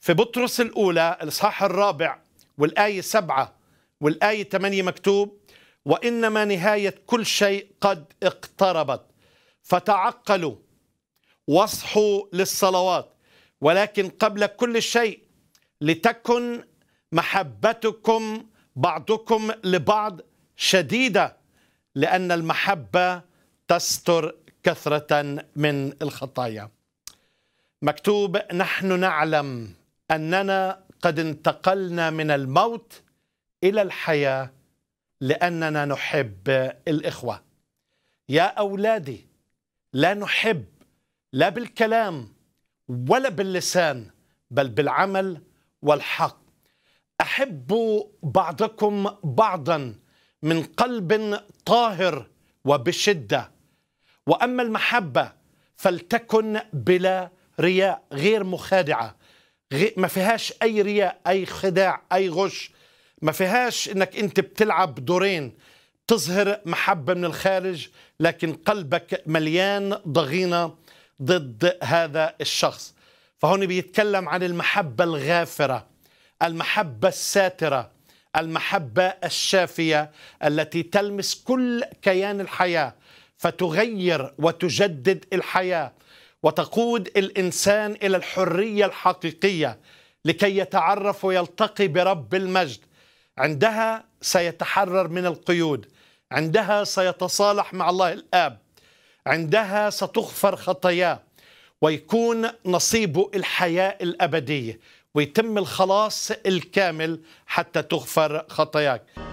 في بطرس الأولى الإصحاح الرابع والآية سبعة والآية ثمانية مكتوب وإنما نهاية كل شيء قد اقتربت فتعقلوا واصحوا للصلوات ولكن قبل كل شيء لتكن محبتكم بعضكم لبعض شديدة لأن المحبة تستر كثرة من الخطايا مكتوب نحن نعلم اننا قد انتقلنا من الموت الى الحياه لاننا نحب الاخوه يا اولادي لا نحب لا بالكلام ولا باللسان بل بالعمل والحق احبوا بعضكم بعضا من قلب طاهر وبشده واما المحبه فلتكن بلا رياء غير مخادعه ما فيهاش اي رياء اي خداع اي غش ما فيهاش انك انت بتلعب دورين تظهر محبه من الخارج لكن قلبك مليان ضغينه ضد هذا الشخص فهون بيتكلم عن المحبه الغافره المحبه الساتره المحبه الشافيه التي تلمس كل كيان الحياه فتغير وتجدد الحياه وتقود الانسان الى الحريه الحقيقيه لكي يتعرف ويلتقي برب المجد عندها سيتحرر من القيود عندها سيتصالح مع الله الاب عندها ستغفر خطاياه ويكون نصيبه الحياه الابديه ويتم الخلاص الكامل حتى تغفر خطاياك